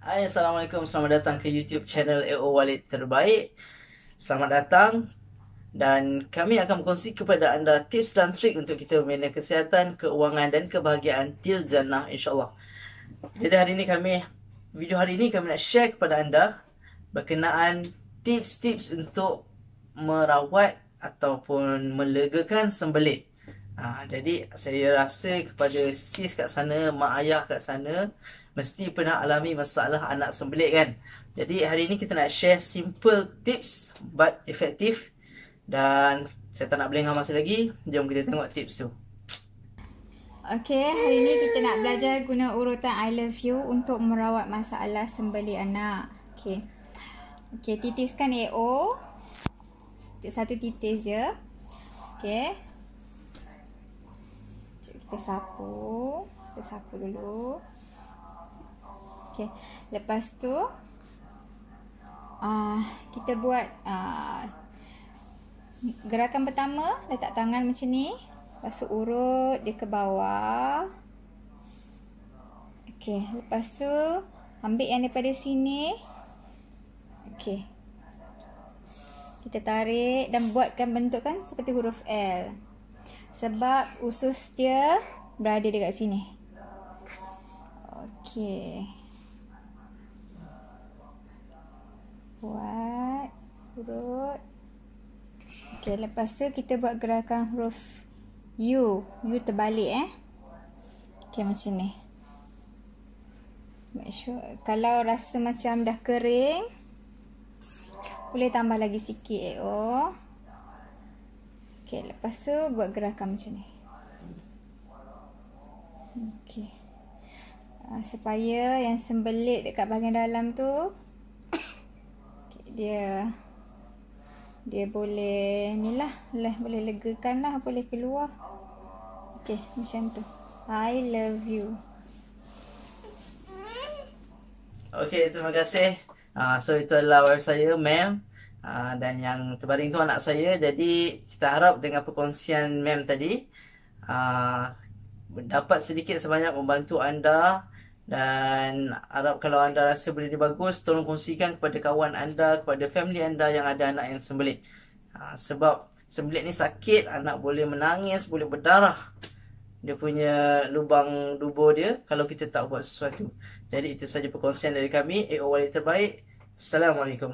Hai, Assalamualaikum. Selamat datang ke YouTube channel AO Walid Terbaik. Selamat datang. Dan kami akan berkongsi kepada anda tips dan trik untuk kita membina kesihatan, keuangan dan kebahagiaan til jannah insyaAllah. Jadi hari ini kami, video hari ini kami nak share kepada anda berkenaan tips-tips untuk merawat ataupun melegakan sembelit. Ha, jadi saya rasa kepada sis kat sana, mak ayah kat sana mesti pernah alami masalah anak sembelit kan. Jadi hari ini kita nak share simple tips but efektif dan saya tak nak belengah masa lagi. Jom kita tengok tips tu. Okay, hari ini kita nak belajar guna urutan I love you untuk merawat masalah sembelit anak. Okay. Okay, titiskan AO. Satu titis je. Okay kita sapu kita sapu dulu okey lepas tu uh, kita buat uh, gerakan pertama letak tangan macam ni lepas tu urut dia ke bawah okey lepas tu ambil yang daripada sini okey kita tarik dan buatkan bentuk kan seperti huruf L. Sebab usus dia berada dekat sini. Okay. Buat huruf. Okay, lepas tu kita buat gerakan huruf U. U terbalik eh. Okay, macam ni. Make sure. Kalau rasa macam dah kering, boleh tambah lagi sikit. Eh, oh. Okay, lepas tu buat gerakan macam ni. Okay. Uh, ah, supaya yang sembelit dekat bahagian dalam tu okay, dia dia boleh ni lah lah boleh legakan lah boleh keluar Okay, macam tu I love you Okay, terima kasih uh, so itu adalah wife saya ma'am Ah, dan yang terbaring tu anak saya jadi kita harap dengan perkongsian mem tadi uh, dapat sedikit sebanyak membantu anda dan harap kalau anda rasa benda ni bagus tolong kongsikan kepada kawan anda kepada family anda yang ada anak yang sembelit uh, sebab sembelit ni sakit anak boleh menangis boleh berdarah dia punya lubang dubo dia kalau kita tak buat sesuatu jadi itu saja perkongsian dari kami AO Terbaik Assalamualaikum